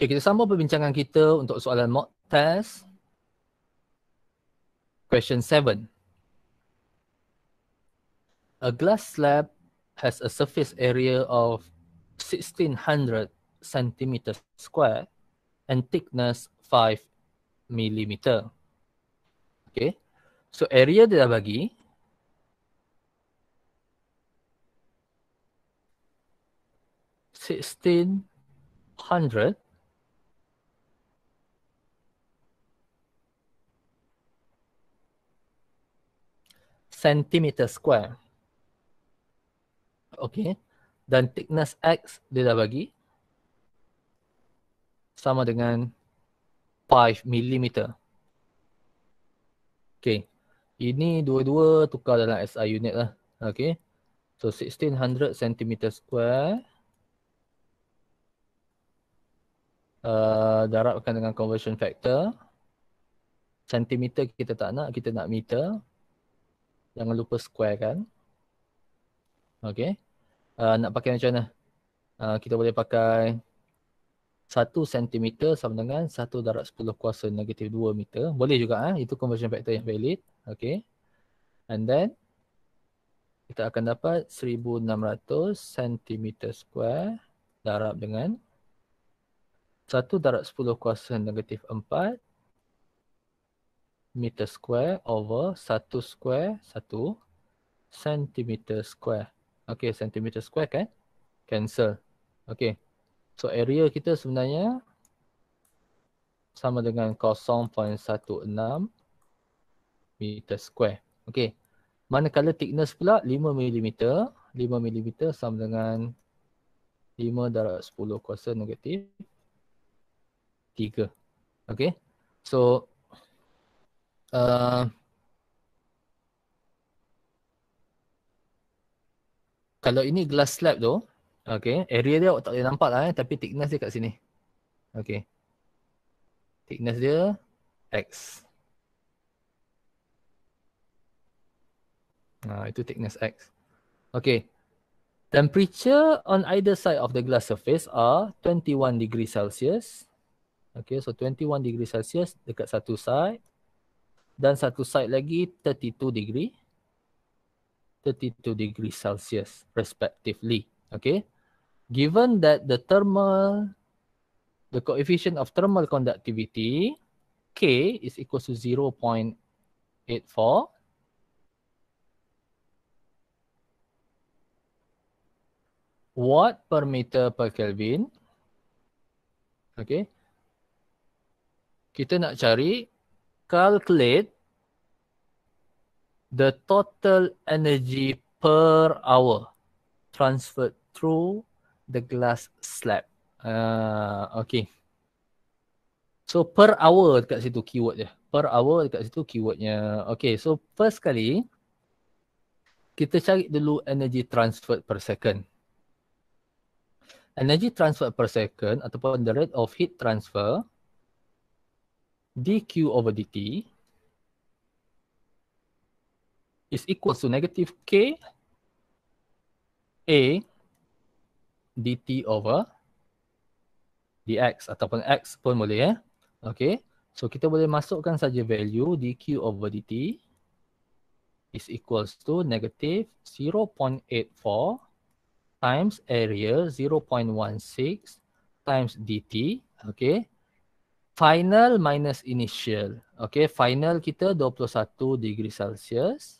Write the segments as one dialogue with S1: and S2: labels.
S1: Okay, eh, kita sambung perbincangan kita untuk soalan mock test. Question 7. A glass slab has a surface area of 1600 cm square and thickness 5 mm. Okay. So area dia dah bagi. Sixteen hundred centimeter square. Okay. Dan thickness X dia dah bagi. Sama dengan 5 millimeter. Okay. Ini dua-dua tukar dalam SI unit lah. Okay. So 1600 centimeter square. Uh, darabkan dengan conversion factor. Centimeter kita tak nak. Kita nak meter. Jangan lupa square kan. Okay. Uh, ah, nak pakai macam mana? Uh, kita boleh pakai 1 cm sama dengan 1 darab 10 kuasa negatif 2 meter. Boleh juga. Eh? Itu conversion factor yang valid. Okay. And then kita akan dapat 1600 cm square darab dengan 1 darab 10 kuasa negatif meter square over satu square satu centimeter square. Okay, centimeter square kan? Cancel. Okay. So area kita sebenarnya sama dengan 0.16 meter square. Okay. Manakala thickness pula 5 millimeter. 5 millimeter sama dengan 5 darab 10 kuasa negatif 3. Okay. So Uh, kalau ini glass slab tu, okay, area dia awak tak boleh nampak lah eh, tapi thickness dia kat sini. Okay. Thickness dia X. Nah, itu thickness X. Okay. Temperature on either side of the glass surface are 21 degree Celsius. Okay, so 21 degree Celsius dekat satu side dan satu side lagi 32 degree 32 degree celsius respectively okay given that the thermal the coefficient of thermal conductivity k is equal to 0.84 watt per meter per kelvin okay kita nak cari calculate the total energy per hour transferred through the glass slab. Uh, okay. So per hour dekat situ keyword dia. Per hour dekat situ keywordnya. Okay, so first kali kita cari dulu energy transferred per second. Energy transfer per second ataupun the rate of heat transfer dq over dt is equal to negative k a dt over dx ataupun x pun boleh eh. Okay. So kita boleh masukkan saja value dq over dt is equals to negative 0.84 times area 0.16 times dt. Okay final minus initial. Okay, final kita 21 degree Celsius.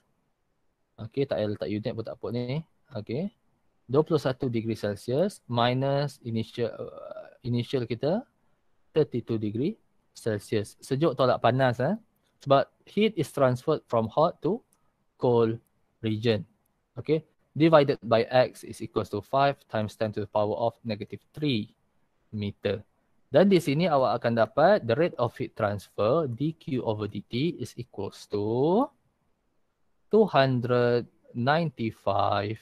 S1: Okay, tak L, tak unit pun tak apa ni. Okay. 21 degree Celsius minus initial uh, initial kita 32 degree Celsius. Sejuk tolak panas eh. Sebab heat is transferred from hot to cold region. Okay. Divided by X is equals to 5 times 10 to the power of negative 3 meter. Dan di sini awak akan dapat the rate of heat transfer dq over dt is equals to 295.68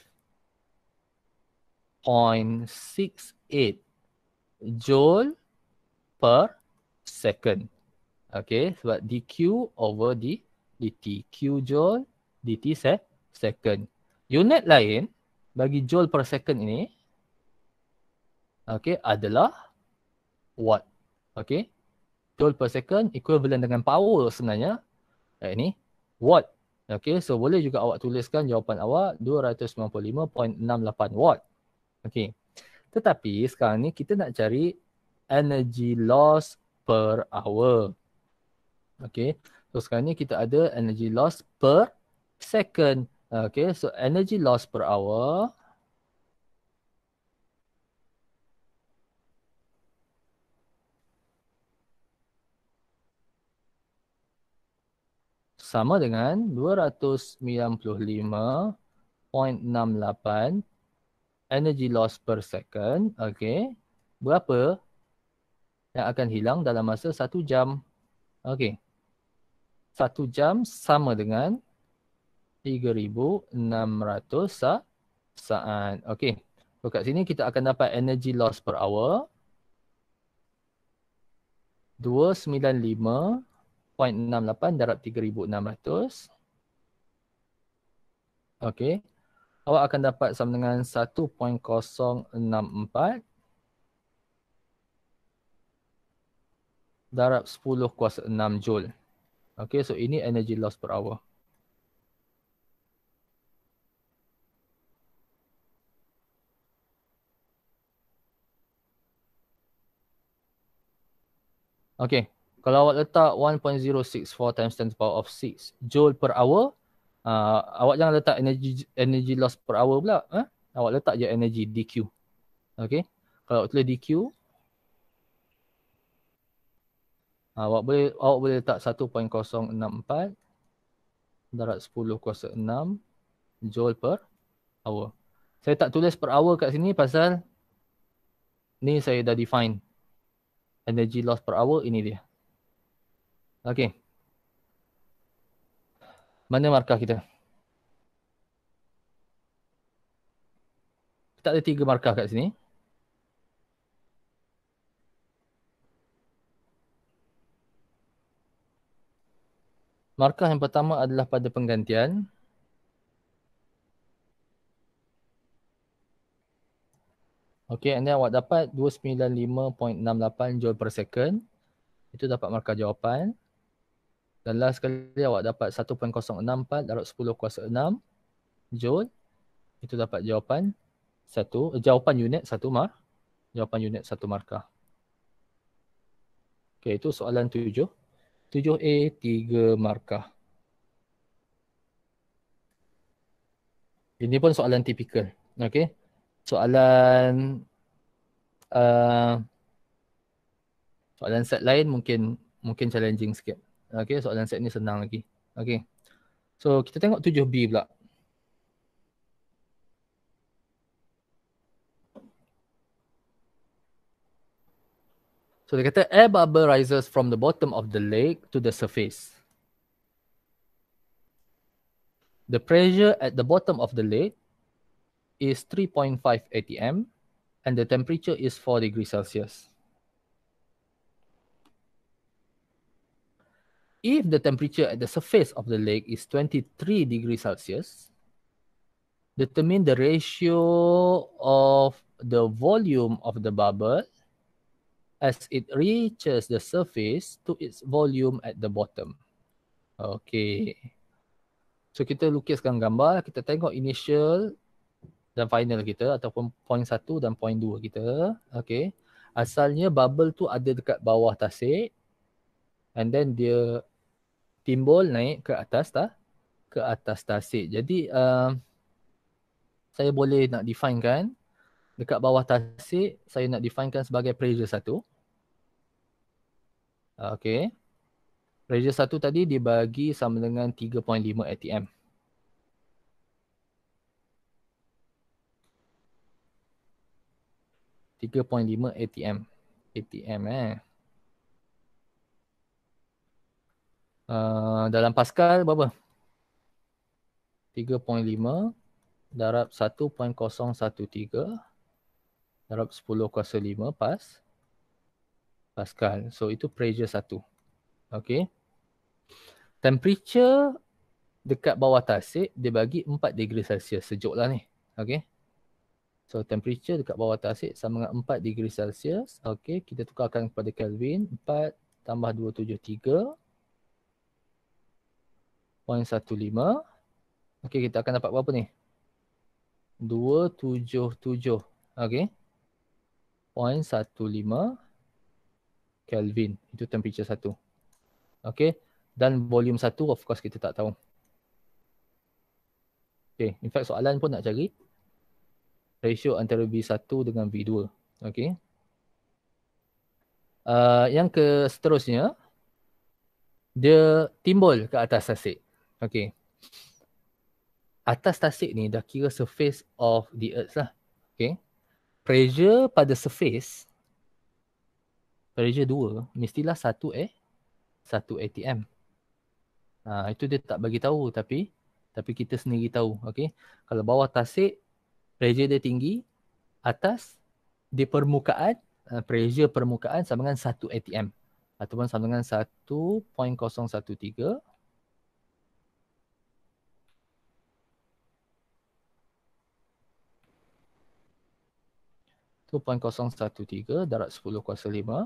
S1: joule per second. Okay, sebab dq over d, dt, q joule, dt se second. Unit lain bagi joule per second ini, okay, adalah watt. Okay. Joule per second equivalent dengan power sebenarnya. Eh, ni. Watt. Okay. So boleh juga awak tuliskan jawapan awak 295.68 watt. Okay. Tetapi sekarang ni kita nak cari energy loss per hour. Okay. So sekarang ni kita ada energy loss per second. Okay. So energy loss per hour sama dengan 295.68 energy loss per second. Okay. Berapa yang akan hilang dalam masa satu jam? Okay. satu jam sama dengan 3600 saat. Okay. So kat sini kita akan dapat energy loss per hour. 295 0.68 darab 3600. Okey. Awak akan dapat sama dengan 1.064 darab 10 kuasa 6 joule. Okey, so ini energy loss per hour. Okey. Kalau awak letak 1.064 times 10 to the power of 6 joule per hour, uh, awak jangan letak energy energy loss per hour pula. Eh? Awak letak je energy dq. Okay. Kalau awak tulis dq, uh, awak boleh awak boleh letak 1.064 darat 10 kuasa 6 joule per hour. Saya tak tulis per hour kat sini pasal ni saya dah define energy loss per hour ini dia. Okey. Mana markah kita? Kita ada tiga markah kat sini. Markah yang pertama adalah pada penggantian. Okay, and then awak dapat 295.68 joule per second. Itu dapat markah jawapan. Dan last sekali awak dapat 1.064 darab 10 kuasa 6 joule. Itu dapat jawapan satu eh, jawapan unit satu mah. Jawapan unit satu markah. Okay, itu soalan 7. 7A 3 markah. Ini pun soalan tipikal. okay? Soalan uh, soalan set lain mungkin mungkin challenging sikit. Okay, soalan set ni senang lagi. Okay. So, kita tengok 7B pula. So, dia kata air bubble rises from the bottom of the lake to the surface. The pressure at the bottom of the lake is 3.5 atm and the temperature is 4 degrees Celsius. if the temperature at the surface of the lake is 23 degrees Celsius, determine the ratio of the volume of the bubble as it reaches the surface to its volume at the bottom. Okay. So kita lukiskan gambar, kita tengok initial dan final kita ataupun point satu dan point dua kita. Okay. Asalnya bubble tu ada dekat bawah tasik and then dia timbul naik ke atas tak ke atas tasik. Jadi uh, saya boleh nak define kan dekat bawah tasik saya nak define kan sebagai pressure satu. Okay. Pressure satu tadi dibagi sama dengan 3.5 atm. Tiga point lima ATM. ATM eh. Uh, dalam Pascal berapa? 3.5 darab 1.013 darab 10 kuasa 5 pas Pascal. So itu pressure 1. Okay. Temperature dekat bawah tasik dia bagi 4 degree Celsius. Sejuk lah ni. Okay. So temperature dekat bawah tasik sama dengan 4 degree Celsius. Okay. Kita tukarkan kepada Kelvin. 4 tambah 273 0.15. Okey, kita akan dapat berapa ni? 277. Okey. 0.15 Kelvin. Itu temperature satu, Okey. Dan volume satu of course kita tak tahu. Okey, in fact soalan pun nak cari ratio antara V1 dengan V2. Okey. Uh, yang ke seterusnya dia timbul ke atas asid. Okay. Atas tasik ni dah kira surface of the earth lah. Okay. Pressure pada surface. Pressure dua. Mestilah satu eh. Satu ATM. Ha, itu dia tak bagi tahu tapi. Tapi kita sendiri tahu. Okay. Kalau bawah tasik. Pressure dia tinggi. Atas. Di permukaan. Ha, pressure permukaan sama dengan satu ATM. Ataupun sama dengan 1.013 2.013 darat 10 kuasa 5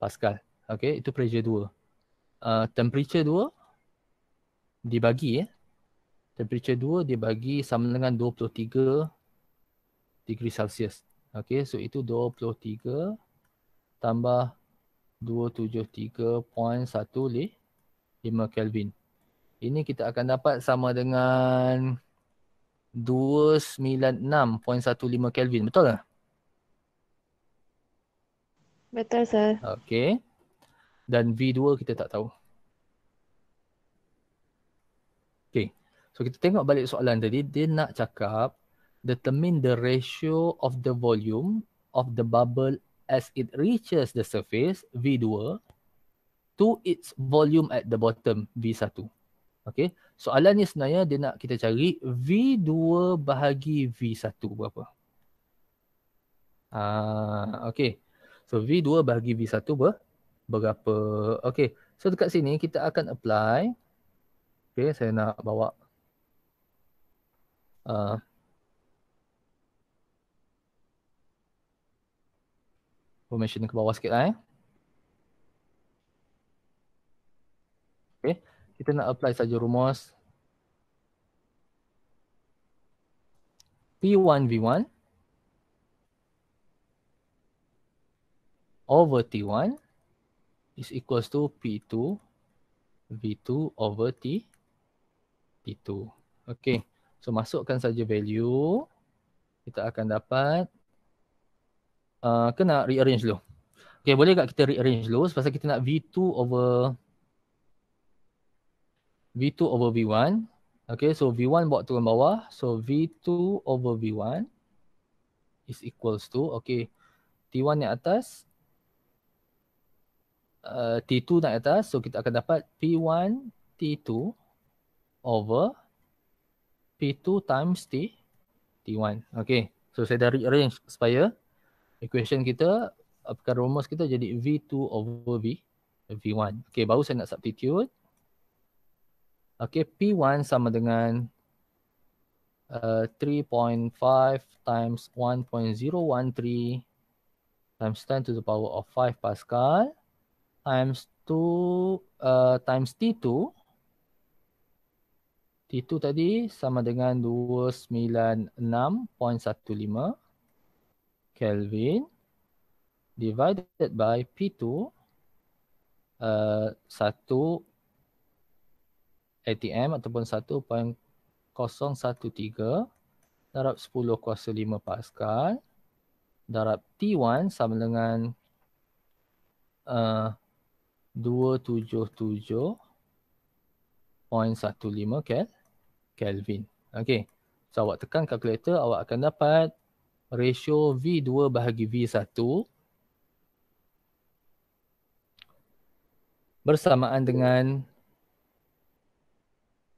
S1: Pascal. Okey, itu pressure 2. Uh, temperature 2 dibagi ya. Eh. Temperature 2 dibagi sama dengan 23 degree Celsius. Okey, so itu 23 tambah 273.15 Kelvin. Ini kita akan dapat sama dengan 296.15 Kelvin. Betul tak?
S2: Betul, sir.
S1: Okay. Dan V2 kita tak tahu. Okay. So, kita tengok balik soalan tadi. Dia nak cakap determine the ratio of the volume of the bubble as it reaches the surface, V2, to its volume at the bottom, V1. Okay. Soalan ni sebenarnya dia nak kita cari V2 bahagi V1 berapa? Ah, okay. So V2 bahagi V1 ber berapa? Okay. So dekat sini kita akan apply. Okay. Saya nak bawa. Uh, information ke bawah sikit lah eh. Okay kita nak apply saja rumus P1V1 over T1 is equals to P2V2 over T, T2. Okay, so masukkan saja value. Kita akan dapat uh, kena rearrange dulu. Okay, boleh tak kita rearrange dulu sebab kita nak V2 over V2 over V1. Okay, so V1 bawa turun bawah. So V2 over V1 is equals to, okay, T1 naik atas, uh, T2 naik atas. So kita akan dapat P1 T2 over P2 times T, T1. Okay, so saya dah rearrange supaya equation kita, apakah rumus kita jadi V2 over V, V1. Okay, baru saya nak substitute. Okay, P1 sama dengan uh, 3.5 times 1.013 times 10 to the power of 5 Pascal times 2 uh, times T2 T2 tadi sama dengan 296.15 Kelvin divided by P2 uh, ATM ataupun 1.013 darab 10 kuasa 5 pascal kan? darab T1 sama dengan eh, uh, 277.15 kel Kelvin. Okey, So awak tekan kalkulator, awak akan dapat ratio V2 bahagi V1 bersamaan dengan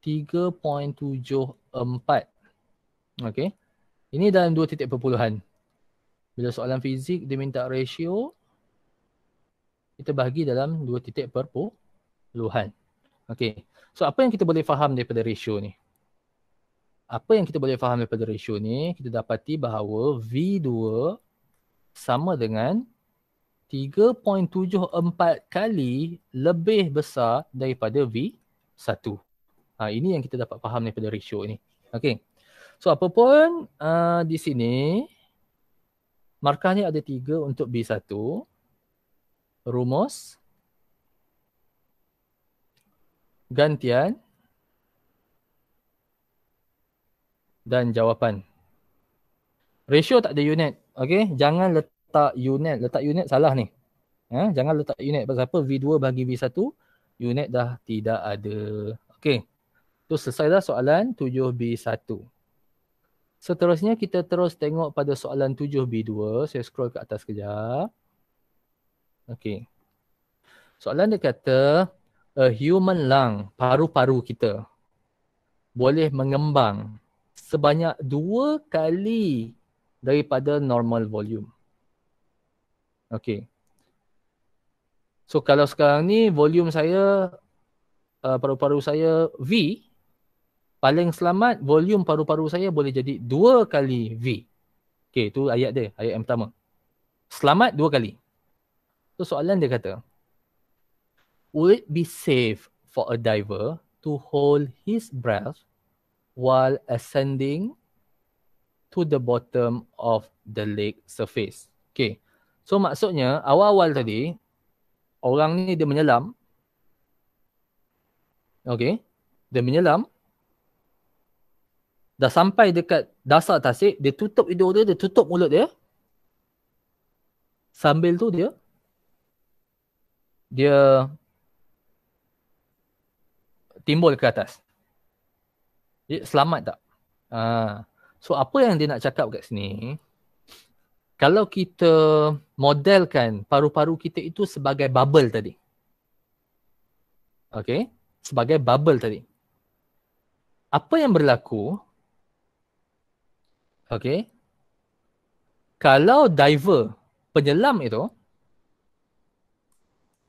S1: 3.74. Okay. Ini dalam dua titik perpuluhan. Bila soalan fizik dia minta ratio. Kita bagi dalam dua titik perpuluhan. Okay. So apa yang kita boleh faham daripada ratio ni? Apa yang kita boleh faham daripada ratio ni? Kita dapati bahawa V2 sama dengan 3.74 kali lebih besar daripada V1. Ha, ini yang kita dapat faham daripada ratio ini. Okay. So apa pun uh, di sini markahnya ada tiga untuk B1. Rumus. Gantian. Dan jawapan. Ratio tak ada unit. Okay. Jangan letak unit. Letak unit salah ni. Ha? Jangan letak unit. Sebab apa? V2 bagi V1. Unit dah tidak ada. Okay. So selesailah soalan 7B1. Seterusnya kita terus tengok pada soalan 7B2. Saya scroll ke atas kejap. Okay. Soalan dia kata, a human lung, paru-paru kita, boleh mengembang sebanyak dua kali daripada normal volume. Okay. So kalau sekarang ni volume saya, uh, paru-paru saya V, paling selamat volume paru-paru saya boleh jadi dua kali V. Okey, itu ayat dia, ayat yang pertama. Selamat dua kali. So soalan dia kata, Would it be safe for a diver to hold his breath while ascending to the bottom of the lake surface? Okay. So maksudnya awal-awal tadi, orang ni dia menyelam. Okay. Dia menyelam dah sampai dekat dasar tasik, dia tutup hidung dia, dia tutup mulut dia. Sambil tu dia dia timbul ke atas. Dia selamat tak? Uh, so apa yang dia nak cakap kat sini? Kalau kita modelkan paru-paru kita itu sebagai bubble tadi. Okay? Sebagai bubble tadi. Apa yang berlaku Okay. Kalau diver, penyelam itu,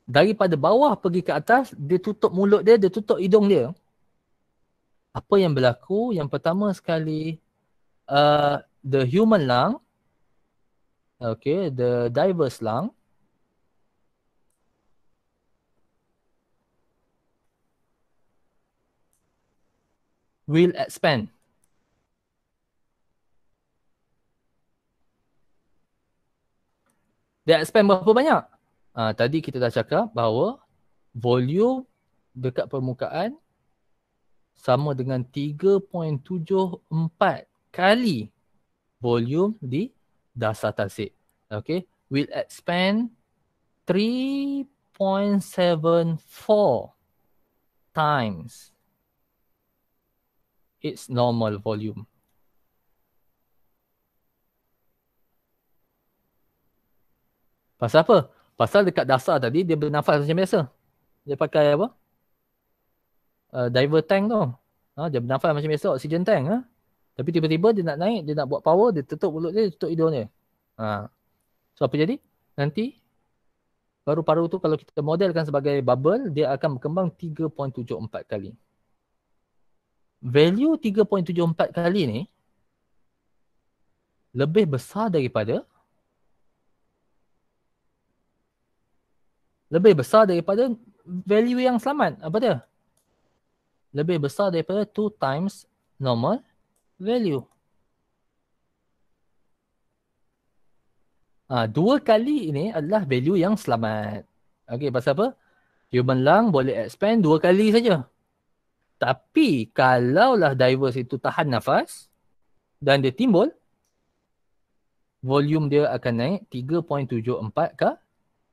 S1: daripada bawah pergi ke atas, dia tutup mulut dia, dia tutup hidung dia. Apa yang berlaku? Yang pertama sekali, uh, the human lung, okay, the diver's lung, will expand. Dia expand berapa banyak? Uh, tadi kita dah cakap bahawa volume dekat permukaan sama dengan 3.74 kali volume di dasar tasik. Okay. Will expand 3.74 times its normal volume. Pasal apa? Pasal dekat dasar tadi dia bernafas macam biasa. Dia pakai apa? Uh, diver tank tu. Ha, dia bernafas macam biasa oksigen tank. Ha? Tapi tiba-tiba dia nak naik, dia nak buat power, dia tutup mulut dia, tutup hidung dia. Ha. So apa jadi? Nanti paru-paru tu kalau kita modelkan sebagai bubble, dia akan berkembang 3.74 kali. Value 3.74 kali ni lebih besar daripada lebih besar daripada value yang selamat. Apa dia? Lebih besar daripada 2 times normal value. Ha, dua kali ini adalah value yang selamat. Okey, pasal apa? Human lung boleh expand dua kali saja. Tapi kalaulah divers itu tahan nafas dan dia timbul, volume dia akan naik 3.74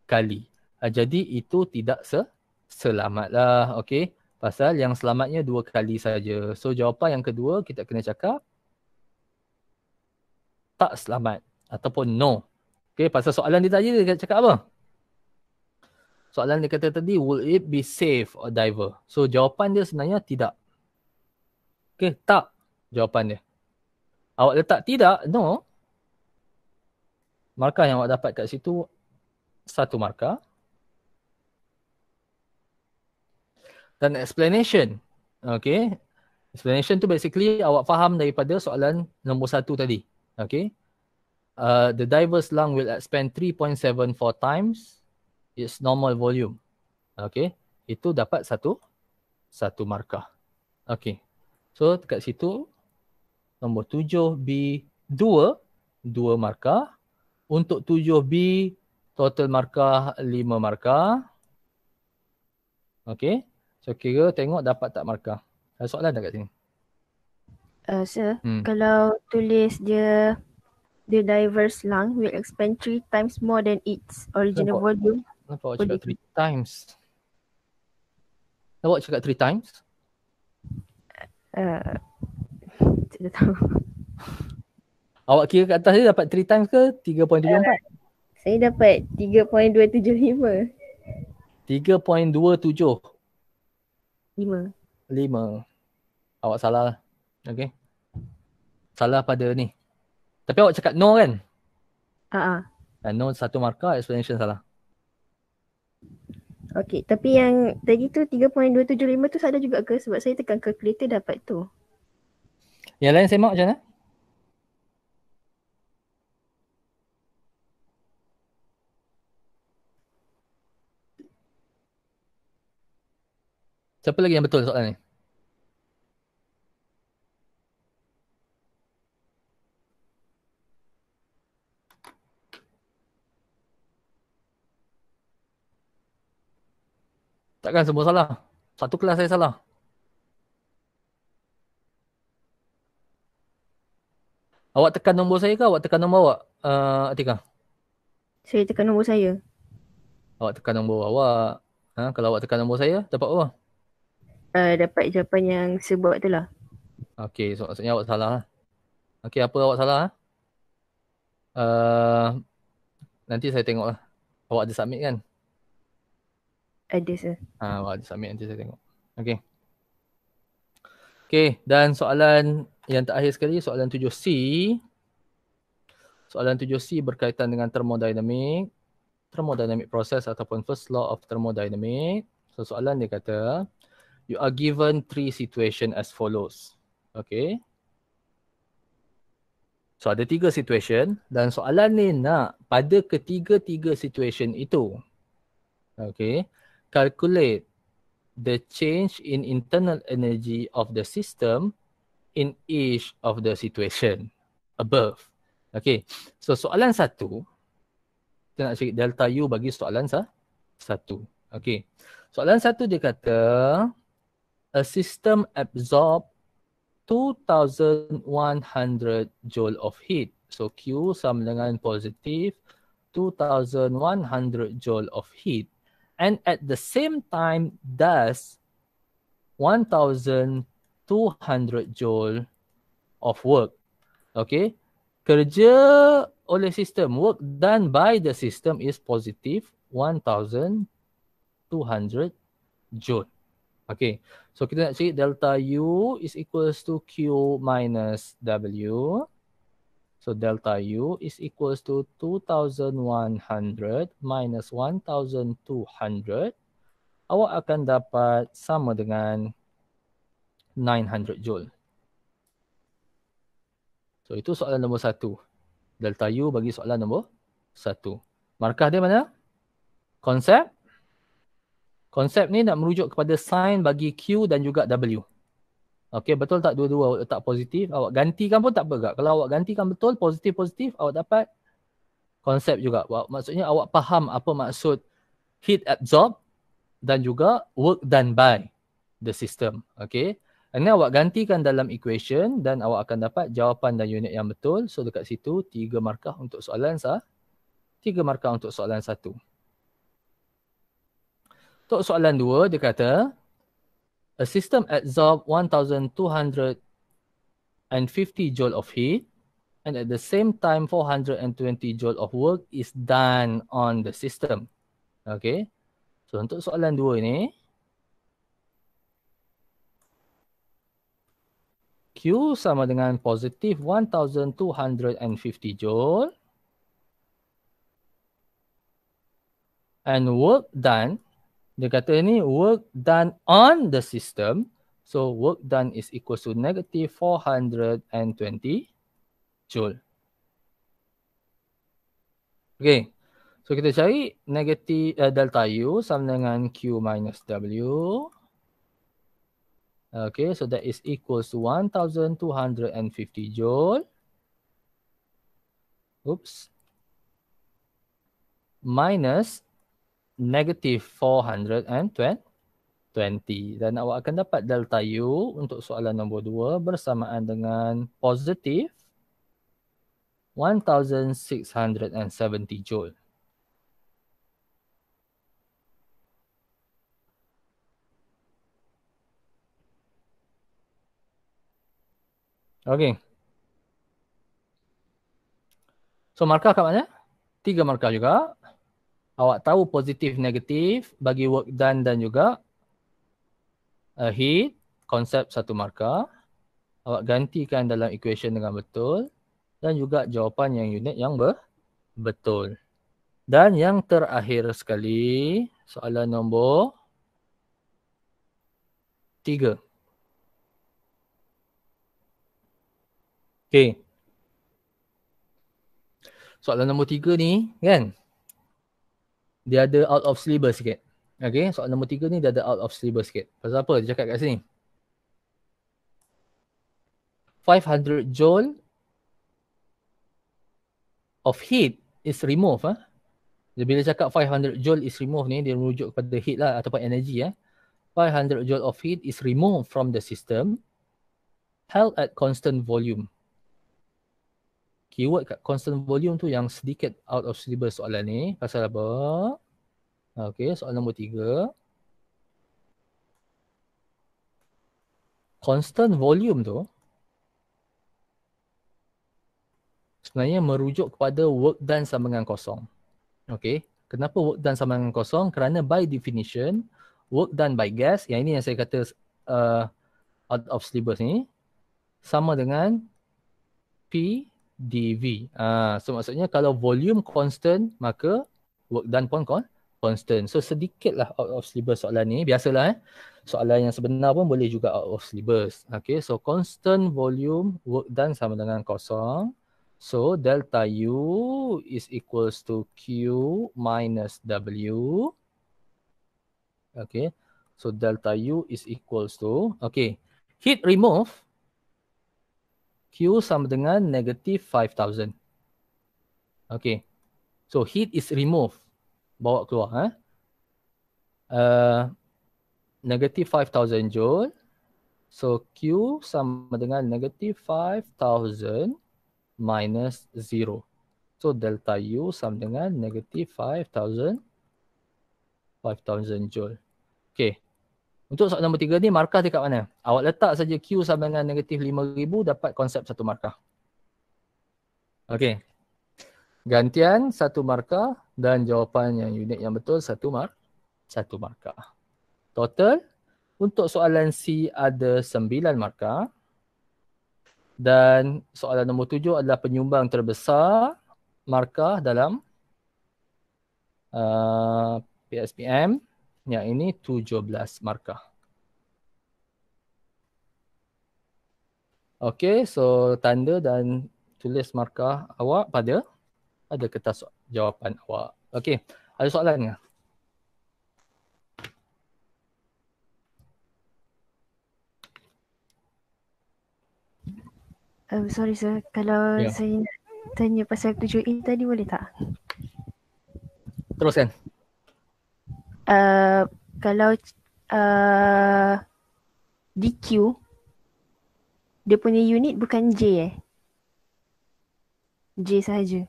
S1: kali uh, jadi itu tidak se selamatlah okay? pasal yang selamatnya dua kali saja so jawapan yang kedua kita kena cakap tak selamat ataupun no okay? pasal soalan dia tadi dia cakap apa soalan dia kata tadi will it be safe or diver so jawapan dia sebenarnya tidak okay? tak jawapan dia awak letak tidak no markah yang awak dapat kat situ satu markah dan explanation. Okay. Explanation tu basically awak faham daripada soalan nombor satu tadi. Okay. Uh, the diver's lung will expand 3.74 times its normal volume. Okay. Itu dapat satu satu markah. Okay. So dekat situ nombor tujuh b dua, dua markah. Untuk tujuh b total markah lima markah. Okay. So kira tengok dapat tak markah. Ada soalan tak kat sini?
S2: Uh, sir, hmm. kalau tulis dia the diverse lung will expand three times more than its original nampak, volume. Kenapa awak cakap three
S1: times? Kenapa awak cakap three times?
S2: Uh, tak tahu.
S1: Awak kira kat atas dia dapat three times ke 3.24? Uh,
S2: saya dapat 3.275.
S1: 3.27. Lima. Lima. Awak salah lah. Okay. Salah pada ni. Tapi awak cakap no kan? Haa. Uh-huh. Ah, no satu markah, explanation salah.
S2: Okay, tapi yang tadi tu 3.275 tu salah juga ke? Sebab saya tekan calculator dapat tu.
S1: Yang lain semak macam mana? Siapa lagi yang betul soalan ni? Takkan semua salah. Satu kelas saya salah. Awak tekan nombor saya ke awak tekan nombor awak, uh, Atika?
S2: Saya tekan nombor saya.
S1: Awak tekan nombor awak. Ha, kalau awak tekan nombor saya, dapat apa?
S2: uh, dapat jawapan yang sebab tu lah.
S1: Okay, so maksudnya awak salah lah. Okay, apa awak salah? Ah? Uh, nanti saya tengok lah. Awak ada submit kan? Ada, sir. Ha, awak ada submit, nanti saya tengok. Okay. Okay, dan soalan yang terakhir sekali, soalan 7C. Soalan 7C berkaitan dengan termodinamik, Thermodynamic process ataupun first law of thermodynamic. So, soalan dia kata, you are given three situation as follows. Okay. So ada tiga situation dan soalan ni nak pada ketiga-tiga situation itu. Okay. Calculate the change in internal energy of the system in each of the situation above. Okay. So soalan satu. Kita nak cari delta U bagi soalan sah. Satu. Okay. Soalan satu dia kata a system absorb 2100 joule of heat so q sama dengan positif 2100 joule of heat and at the same time does 1200 joule of work okay kerja oleh sistem work done by the system is positive 1200 joule Okay. So kita nak cari delta U is equals to Q minus W. So delta U is equals to 2100 minus 1200. Awak akan dapat sama dengan 900 joule. So itu soalan nombor satu. Delta U bagi soalan nombor satu. Markah dia mana? Konsep? Konsep ni nak merujuk kepada sign bagi Q dan juga W. Okay, betul tak dua-dua awak letak positif? Awak gantikan pun tak apa kak. Kalau awak gantikan betul, positif-positif, awak dapat konsep juga. Maksudnya awak faham apa maksud heat absorb dan juga work done by the system. Okay. Ini awak gantikan dalam equation dan awak akan dapat jawapan dan unit yang betul. So dekat situ tiga markah untuk soalan sah. Tiga markah untuk soalan satu. Untuk soalan dua, dia kata A system absorb 1250 joule of heat and at the same time 420 joule of work is done on the system. Okay. So untuk soalan dua ini Q sama dengan positif 1250 joule and work done dia kata ni work done on the system. So work done is equal to negative 420 joule. Okay. So kita cari negative uh, delta U sama dengan Q minus W. Okay, so that is equal to 1250 joule. Oops. Minus negative 420 dan awak akan dapat delta U untuk soalan nombor 2 bersamaan dengan positive 1670 joule. Okay. So markah kat mana? Tiga markah juga awak tahu positif negatif bagi work done dan juga a uh, hit konsep satu markah awak gantikan dalam equation dengan betul dan juga jawapan yang unit yang ber- betul dan yang terakhir sekali soalan nombor tiga. Okay. Soalan nombor tiga ni kan dia ada out of syllabus sikit. Okay, soalan nombor tiga ni dia ada out of syllabus sikit. Pasal apa dia cakap kat sini? 500 joule of heat is removed. Eh? Ha? Dia bila cakap 500 joule is removed ni, dia merujuk kepada heat lah ataupun energy. Ya. Eh? 500 joule of heat is removed from the system held at constant volume keyword kat constant volume tu yang sedikit out of syllabus soalan ni pasal apa? Okay, soalan nombor tiga. Constant volume tu sebenarnya merujuk kepada work done sama dengan kosong. Okay, kenapa work done sama dengan kosong? Kerana by definition, work done by gas, yang ini yang saya kata uh, out of syllabus ni, sama dengan P dv. Ah so maksudnya kalau volume constant maka work done pun kon constant. So sedikitlah out of syllabus soalan ni biasalah eh. Soalan yang sebenar pun boleh juga out of syllabus. Okay so constant volume work done sama dengan kosong. So delta u is equals to q minus w. Okay. So delta u is equals to okay. Heat remove Q sama dengan negative 5,000. Okay. So heat is removed. Bawa keluar. Eh? Uh, negative 5,000 joule. So Q sama dengan negative 5,000 minus 0. So delta U sama dengan negative 5,000 5,000 joule. Okay. Untuk soalan nombor tiga ni, markah dekat mana? Awak letak saja Q sama dengan negatif lima ribu dapat konsep satu markah. Okey. Gantian satu markah dan jawapan yang unit yang betul satu mark satu markah. Total untuk soalan C ada sembilan markah dan soalan nombor tujuh adalah penyumbang terbesar markah dalam uh, PSPM yang ini 17 markah. Okey, so tanda dan tulis markah awak pada ada kertas jawapan awak. Okey, ada soalan ke?
S2: Um, sorry sir, kalau yeah. saya tanya pasal tujuh ini tadi boleh tak? Teruskan. Uh, kalau uh, DQ dia punya unit bukan J eh. J saja.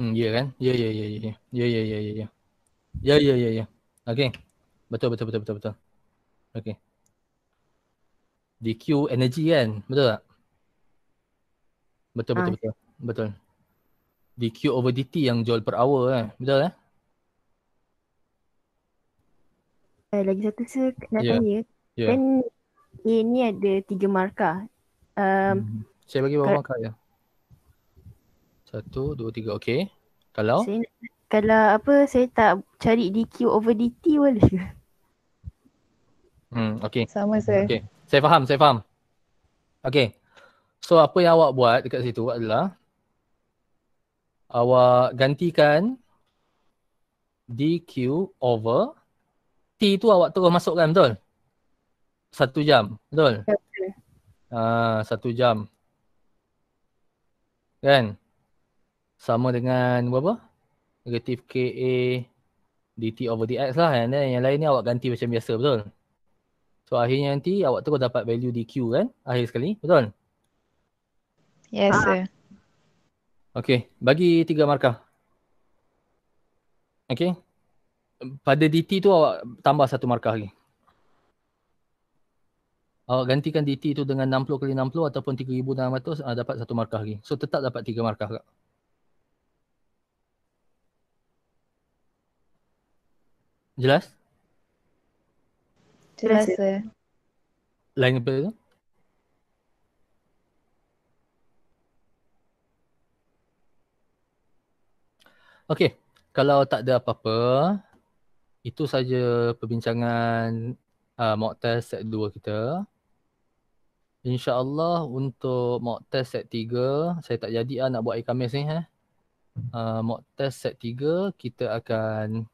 S1: Hmm, ya yeah, kan? Ya ya ya ya ya. Ya ya ya ya ya. Ya ya ya Okey. Betul betul betul betul betul. Okey. DQ energy kan? Betul tak? Betul betul ah. betul. Betul. DQ over DT yang joule per hour kan? Betul eh?
S2: Uh, lagi satu saya nak yeah. tanya. Yeah. Kan A ni ada tiga markah. Um, hmm.
S1: Saya bagi berapa kar- markah ya? Satu, dua, tiga. Okay. Kalau? Saya,
S2: kalau apa saya tak cari DQ over DT boleh ke?
S1: Hmm, okay. Sama saya. Okay. Saya faham, saya faham. Okay. So apa yang awak buat dekat situ adalah awak gantikan DQ over T tu awak terus masukkan betul? Satu jam betul? Okay. Ha, satu jam Kan? Sama dengan berapa? Negatif KA DT over DX lah And yang lain ni awak ganti macam biasa betul? So akhirnya nanti awak terus dapat value DQ kan? Akhir sekali betul? Yes ah. sir ah. Okay bagi tiga markah Okay pada DT tu awak tambah satu markah lagi. Awak gantikan DT tu dengan 60 kali 60 ataupun 3600 uh, ah, dapat satu markah lagi. So tetap dapat tiga markah kak. Jelas? Jelas. Lain apa tu? Okay, kalau tak ada apa-apa, itu saja perbincangan uh, mock test set 2 kita. InsyaAllah untuk mock test set 3, saya tak jadi lah nak buat air ni. Eh. Uh, mock test set 3, kita akan